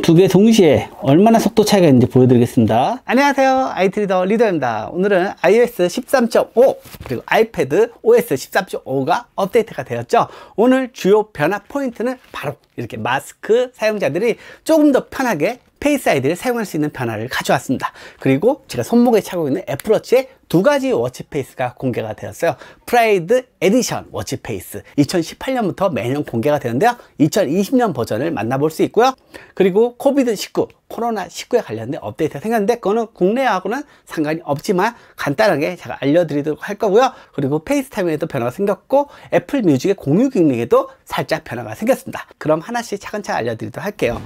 두 개 동시에 얼마나 속도 차이가 있는지 보여드리겠습니다. 안녕하세요. 아이트리더 리더입니다. 오늘은 iOS 13.5 그리고 아이패드 OS 13.5가 업데이트가 되었죠. 오늘 주요 변화 포인트는 바로 이렇게 마스크 사용자들이 조금 더 편하게 페이스 아이디를 사용할 수 있는 변화를 가져왔습니다. 그리고 제가 손목에 차고 있는 애플워치의 두 가지 워치페이스가 공개가 되었어요. 프라이드 에디션 워치페이스 2018년부터 매년 공개가 되는데요. 2020년 버전을 만나볼 수 있고요. 그리고 코비드19 코로나19에 관련된 업데이트가 생겼는데 그거는 국내하고는 상관이 없지만 간단하게 제가 알려드리도록 할 거고요. 그리고 페이스타임에도 변화가 생겼고 애플 뮤직의 공유 기능에도 살짝 변화가 생겼습니다. 그럼 하나씩 차근차근 알려드리도록 할게요.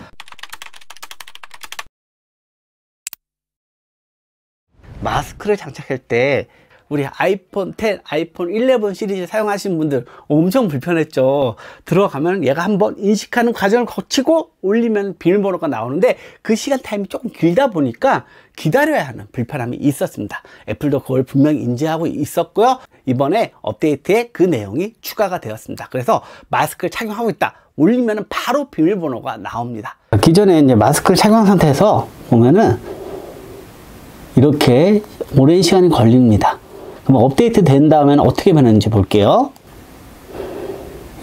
마스크를 장착할 때 우리 아이폰 10, 아이폰 11 시리즈 사용하신 분들 엄청 불편했죠. 들어가면 얘가 한번 인식하는 과정을 거치고 올리면 비밀번호가 나오는데 그 시간 타임이 조금 길다 보니까 기다려야 하는 불편함이 있었습니다. 애플도 그걸 분명히 인지하고 있었고요. 이번에 업데이트에 그 내용이 추가가 되었습니다. 그래서 마스크를 착용하고 있다. 올리면 바로 비밀번호가 나옵니다. 기존에 이제 마스크를 착용 상태에서 보면은 이렇게 오랜 시간이 걸립니다. 그럼 업데이트 된 다음에는 어떻게 변했는지 볼게요.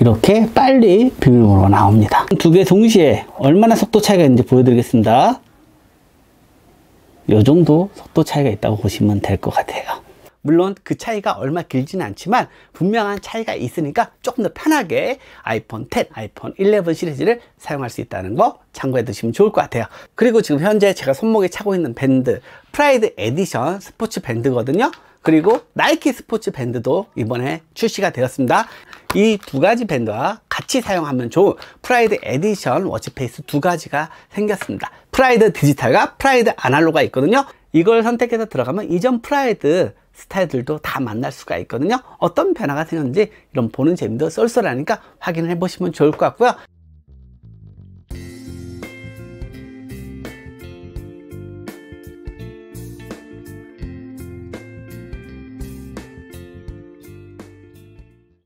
이렇게 빨리 비밀번호가 나옵니다. 두 개 동시에 얼마나 속도 차이가 있는지 보여드리겠습니다. 이 정도 속도 차이가 있다고 보시면 될 것 같아요. 물론 그 차이가 얼마 길지는 않지만 분명한 차이가 있으니까 조금 더 편하게 아이폰 10, 아이폰 11 시리즈를 사용할 수 있다는 거 참고해 두시면 좋을 것 같아요 그리고 지금 현재 제가 손목에 차고 있는 밴드 프라이드 에디션 스포츠 밴드거든요 그리고 나이키 스포츠 밴드도 이번에 출시가 되었습니다 이 두 가지 밴드와 같이 사용하면 좋은 프라이드 에디션 워치페이스 두 가지가 생겼습니다 프라이드 디지털과 프라이드 아날로가 있거든요 이걸 선택해서 들어가면 이전 프라이드 스타일들도 다 만날 수가 있거든요 어떤 변화가 생겼는지 이런 보는 재미도 쏠쏠하니까 확인을 해 보시면 좋을 것 같고요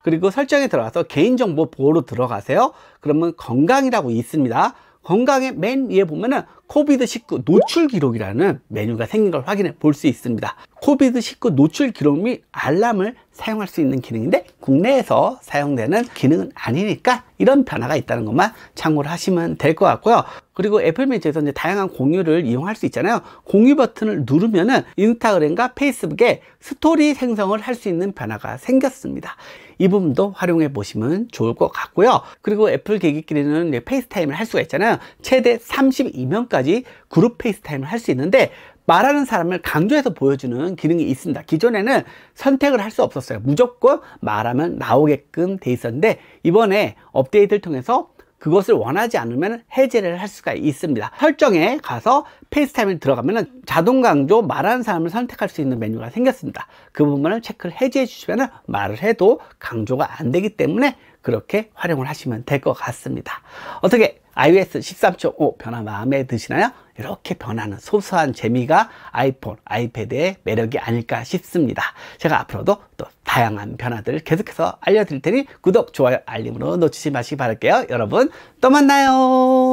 그리고 설정에 들어가서 개인정보 보호로 들어가세요 그러면 건강이라고 있습니다 건강의 맨 위에 보면은 코비드19 노출 기록이라는 메뉴가 생긴 걸 확인해 볼 수 있습니다. 코비드19 노출 기록 및 알람을 사용할 수 있는 기능인데 국내에서 사용되는 기능은 아니니까 이런 변화가 있다는 것만 참고를 하시면 될 것 같고요. 그리고 애플매치에서 이제 다양한 공유를 이용할 수 있잖아요. 공유 버튼을 누르면은 인스타그램과 페이스북에 스토리 생성을 할 수 있는 변화가 생겼습니다. 이 부분도 활용해 보시면 좋을 것 같고요. 그리고 애플 계기끼리는 페이스타임을 할 수가 있잖아요. 최대 32명까지 1 0까지 그룹 페이스타임을 할 수 있는데 말하는 사람을 강조해서 보여주는 기능이 있습니다. 기존에는 선택을 할 수 없었어요. 무조건 말하면 나오게끔 돼 있었는데 이번에 업데이트를 통해서 그것을 원하지 않으면 해제를 할 수가 있습니다. 설정에 가서 페이스타임에 들어가면 자동 강조 말하는 사람을 선택할 수 있는 메뉴가 생겼습니다. 그 부분을 체크를 해제해 주시면 말을 해도 강조가 안 되기 때문에 그렇게 활용을 하시면 될 것 같습니다. 어떻게 iOS 13.5 변화 마음에 드시나요? 이렇게 변하는 소소한 재미가 아이폰, 아이패드의 매력이 아닐까 싶습니다. 제가 앞으로도 또 다양한 변화들 을 계속해서 알려드릴 테니 구독, 좋아요, 알림으로 놓치지 마시기 바랄게요. 여러분 또 만나요.